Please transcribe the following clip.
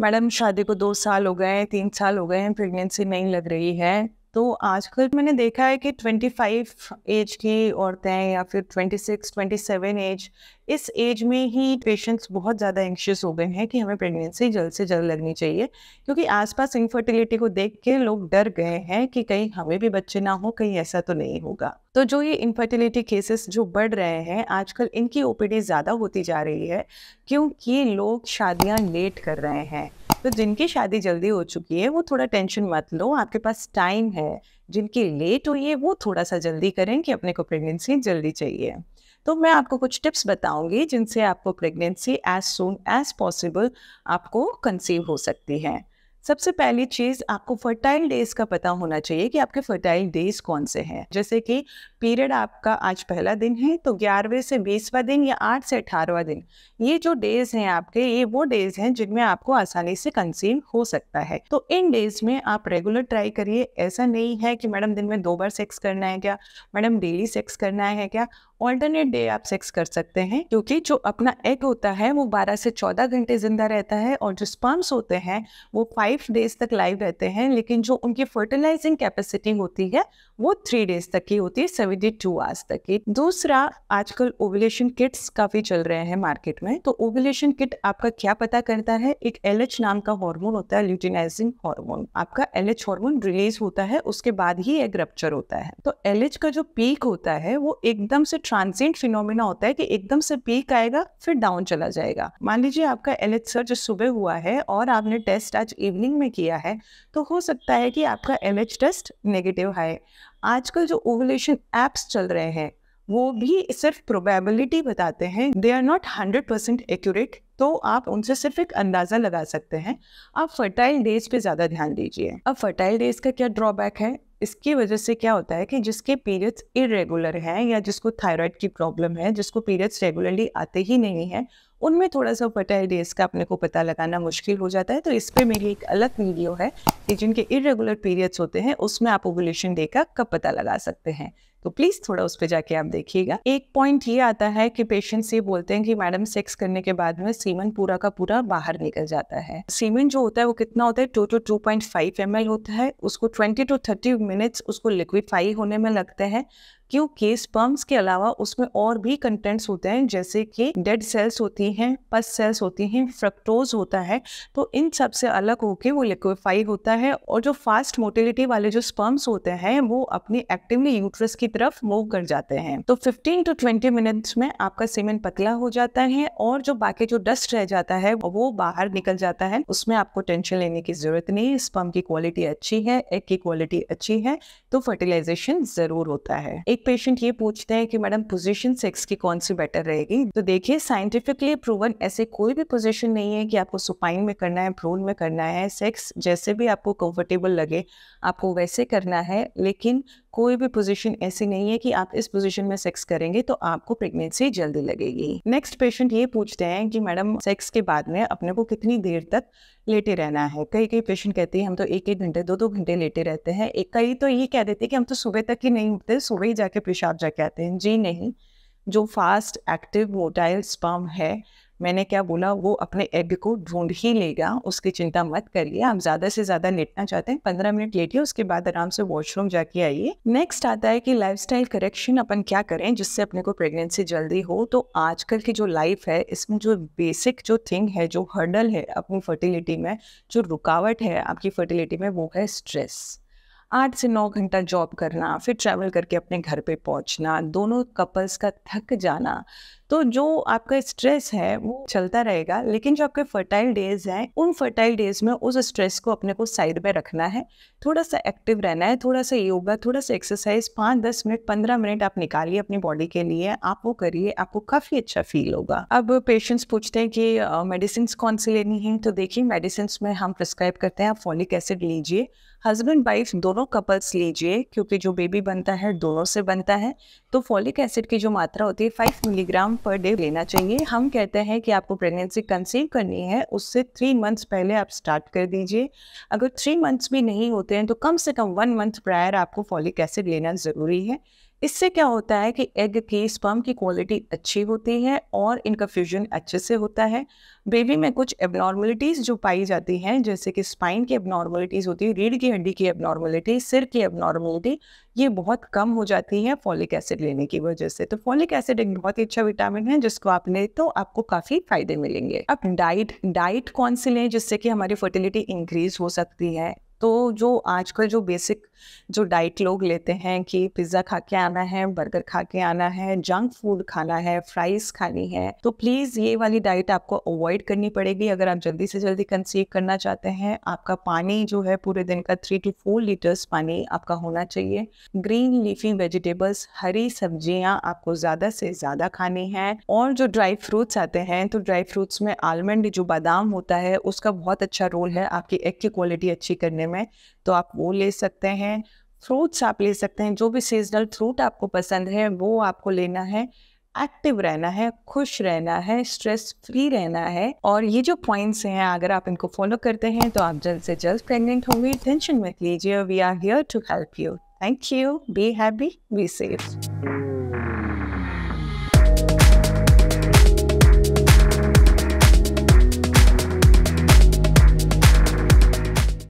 madam शादी को दो साल हो गए हैं तीन साल हो गए हैं प्रेगनेंसी नहीं लग रही है तो आजकल मैंने देखा है कि 25 एज की औरतें या फिर 26, 27 एज इस एज में ही पेशेंट्स बहुत ज़्यादा एंक्शियस हो गए हैं कि हमें प्रेगनेंसी जल्द से जल्द लगनी चाहिए क्योंकि आसपास इनफर्टिलिटी को देख के लोग डर गए हैं कि कहीं हमें भी बच्चे ना हो कहीं ऐसा तो नहीं होगा तो जो ये इनफर्टिलिटी केसेस जो बढ़ रहे हैं आजकल इनकी ओपीडी ज़्यादा होती जा रही है क्योंकि लोग शादियाँ लेट कर रहे हैं तो जिनकी शादी जल्दी हो चुकी है वो थोड़ा टेंशन मत लो आपके पास टाइम है जिनकी लेट हुई है वो थोड़ा सा जल्दी करें कि अपने को प्रेगनेंसी जल्दी चाहिए तो मैं आपको कुछ टिप्स बताऊंगी जिनसे आपको pregnancy as soon as possible आपको कंसीव हो सकती है सबसे पहली चीज़ आपको फर्टाइल डेज का पता होना चाहिए कि आपके फर्टाइल डेज कौन से हैं जैसे कि पीरियड आपका आज पहला दिन है तो ग्यारहवें से बीसवा दिन या आठ से अठारहवा दिन ये जो डेज हैं आपके ये वो डेज हैं जिनमें आपको आसानी से कंसीव हो सकता है तो इन डेज में आप रेगुलर ट्राई करिए ऐसा नहीं है कि मैडम दिन में दो बार सेक्स करना है क्या मैडम डेली सेक्स करना है क्या ऑल्टरनेट डे आप सेक्स कर सकते हैं क्योंकि जो अपना एग होता है वो 12 से 14 घंटे जिंदा रहता है और जो स्पर्म्स होते हैं वो फाइव डेज तक लाइव रहते हैं लेकिन जो उनकी फर्टिलाइजिंग कैपेसिटी होती है वो थ्री डेज तक की होती है सेवेंटी टू आवर्स तक की दूसरा आजकल ओवुलेशन किट्स काफी चल रहे हैं मार्केट में तो ओवुलेशन किट आपका क्या पता करता है एक एल नाम का हॉर्मोन होता है ल्यूटिनाइजिंग हॉर्मोन आपका एल हॉर्मोन रिलीज होता है उसके बाद ही एग रप्चर होता है तो एल का जो पीक होता है वो एकदम से ट्रांसिएंट फिनोमिना होता है कि एकदम से पीक आएगा फिर डाउन चला जाएगा मान लीजिए आपका एल एच सर्च सुबह हुआ है और आपने टेस्ट आज इवनिंग में किया है तो हो सकता है कि आपका एल एच टेस्ट नेगेटिव है आजकल जो ओवलेशन एप्स चल रहे हैं वो भी सिर्फ प्रोबेबिलिटी बताते हैं they are not hundred percent accurate तो आप उनसे सिर्फ एक अंदाज़ा लगा सकते हैं आप फर्टाइल डेज पे ज़्यादा ध्यान दीजिए अब फर्टाइल डेज का क्या ड्रॉबैक है इसकी वजह से क्या होता है कि जिसके पीरियड्स इरेगुलर हैं या जिसको थायराइड की प्रॉब्लम है जिसको पीरियड्स रेगुलरली आते ही नहीं हैं उनमें थोड़ा सा फर्टाइल डेज का अपने को पता लगाना मुश्किल हो जाता है तो इस पर मेरी एक अलग वीडियो है कि जिनके इरेगुलर पीरियड्स होते हैं उसमें आप ओवुलेशन डे का कब पता लगा सकते हैं तो प्लीज थोड़ा उस पर जाके आप देखिएगा एक पॉइंट ये आता है कि पेशेंट्स ये बोलते हैं कि मैडम सेक्स करने के बाद में सीमन पूरा का पूरा बाहर निकल जाता है सीमन जो होता है वो कितना होता है two to two point five M होता है उसको ट्वेंटी टू थर्टी मिनट्स उसको लिक्विफाई होने में लगते हैं क्योंकि स्पर्म्स के अलावा उसमें और भी कंटेंट्स होते हैं जैसे कि डेड सेल्स होती हैं पस सेल्स होती हैं फ्रक्टोज होता है तो इन सब से अलग होकर वो लिक्विफाई होता है और जो फास्ट मोटिलिटी वाले जो स्पर्म्स होते हैं वो अपनी एक्टिवली यूट्रस की तरफ मूव कर जाते हैं तो 15 टू 20 मिनट्स में आपका सीमेंट पतला हो जाता है और जो बाकी जो डस्ट रह जाता है वो बाहर निकल जाता है उसमें आपको टेंशन लेने की जरूरत नहीं है स्पम की क्वालिटी अच्छी है एग की क्वालिटी अच्छी है तो फर्टिलाइजेशन जरूर होता है एक पेशेंट ये पूछते हैं कि मैडम पोजिशन सेक्स की कौन सी बेटर रहेगी तो देखिए साइंटिफिकली प्रूवन ऐसे कोई भी पोजिशन नहीं है कि आपको सुपाइन में करना है भ्रूण में करना है सेक्स जैसे भी आपको कंफर्टेबल लगे आपको वैसे करना है लेकिन कोई भी पोजीशन ऐसी ऐसी नहीं है कि आप इस पोजीशन में सेक्स करेंगे तो आपको प्रेगनेंसी जल्दी लगेगी नेक्स्ट पेशेंट ये पूछते हैं कि मैडम सेक्स के बाद में अपने को कितनी देर तक लेटे रहना है कई कई पेशेंट कहते हैं हम तो एक एक घंटे दो दो घंटे लेटे रहते हैं एक कई तो ये कह देते हैं कि हम तो सुबह तक ही नहीं उठते सुबह ही जाके पेशाब जाके आते हैं जी नहीं जो फास्ट एक्टिव मोटाइल स्पम है मैंने क्या बोला वो अपने एग को ढूंढ ही लेगा उसकी चिंता मत करिए आप ज़्यादा से ज़्यादा लेटना चाहते हैं पंद्रह मिनट लेटिए उसके बाद आराम से वॉशरूम जाके आइए नेक्स्ट आता है कि लाइफस्टाइल करेक्शन अपन क्या करें जिससे अपने को प्रेगनेंसी जल्दी हो तो आजकल की जो लाइफ है इसमें जो बेसिक जो थिंग है जो हर्डल है अपनी फर्टिलिटी में जो रुकावट है आपकी फर्टिलिटी में वो है स्ट्रेस आठ से नौ घंटा जॉब करना फिर ट्रैवल करके अपने घर पे पहुंचना दोनों कपल्स का थक जाना तो जो आपका स्ट्रेस है वो चलता रहेगा लेकिन जो आपके फर्टाइल डेज हैं उन फर्टाइल डेज में उस स्ट्रेस को अपने को साइड में रखना है थोड़ा सा एक्टिव रहना है थोड़ा सा योगा थोड़ा सा एक्सरसाइज पाँच दस मिनट पंद्रह मिनट आप निकालिए अपनी बॉडी के लिए आप वो करिए आपको काफ़ी अच्छा फील होगा अब पेशेंट्स पूछते हैं कि मेडिसिन uh, कौन सी लेनी है तो देखिए मेडिसिन में हम प्रिस्क्राइब करते हैं आप फॉलिक एसिड लीजिए हस्बैंड वाइफ दोनों कपल्स लीजिए क्योंकि जो बेबी बनता है दोनों से बनता है तो फॉलिक एसिड की जो मात्रा होती है फाइव मिलीग्राम पर डे लेना चाहिए हम कहते हैं कि आपको प्रेगनेंसी कंसीव करनी है उससे थ्री मंथ्स पहले आप स्टार्ट कर दीजिए अगर थ्री मंथ्स भी नहीं होते हैं तो कम से कम वन मंथ प्रायर आपको फॉलिक एसिड लेना ज़रूरी है इससे क्या होता है कि एग की स्पर्म की क्वालिटी अच्छी होती है और इनका फ्यूजन अच्छे से होता है बेबी में कुछ एबनॉर्मलिटीज़ जो पाई जाती हैं जैसे कि स्पाइन की एबनॉर्मलिटीज़ होती है रीढ़ की हड्डी की एबनॉर्मलिटी सिर की एबनॉर्मलिटी ये बहुत कम हो जाती है फॉलिक एसिड लेने की वजह से तो फॉलिक एसिड एक बहुत ही अच्छा विटामिन है जिसको आप लें तो आपको काफ़ी फायदे मिलेंगे अब डाइट डाइट कौन सी लें जिससे कि हमारी फर्टिलिटी इंक्रीज हो सकती है तो जो आजकल जो बेसिक जो डाइट लोग लेते हैं कि पिज़्ज़ा खा के आना है बर्गर खा के आना है जंक फूड खाना है फ्राइज खानी है तो प्लीज़ ये वाली डाइट आपको अवॉइड करनी पड़ेगी अगर आप जल्दी से जल्दी कंसीव करना चाहते हैं आपका पानी जो है पूरे दिन का थ्री टू फोर लीटर्स पानी आपका होना चाहिए ग्रीन लीफी वेजिटेबल्स हरी सब्जियां आपको ज़्यादा से ज़्यादा खानी है और जो ड्राई फ्रूट्स आते हैं तो ड्राई फ्रूट्स में आलमंड जो बादाम होता है उसका बहुत अच्छा रोल है आपकी एग की क्वालिटी अच्छी करने में में तो आप वो ले सकते हैं फ्रूट्स आप ले सकते हैं जो भी सीजनल फ्रूट आपको पसंद है वो आपको लेना है एक्टिव रहना है खुश रहना है स्ट्रेस फ्री रहना है और ये जो पॉइंट्स हैं अगर आप इनको फॉलो करते हैं तो आप जल्द से जल्द प्रेग्नेंट होंगे टेंशन मत लीजिए we are here to help you thank you be happy be safe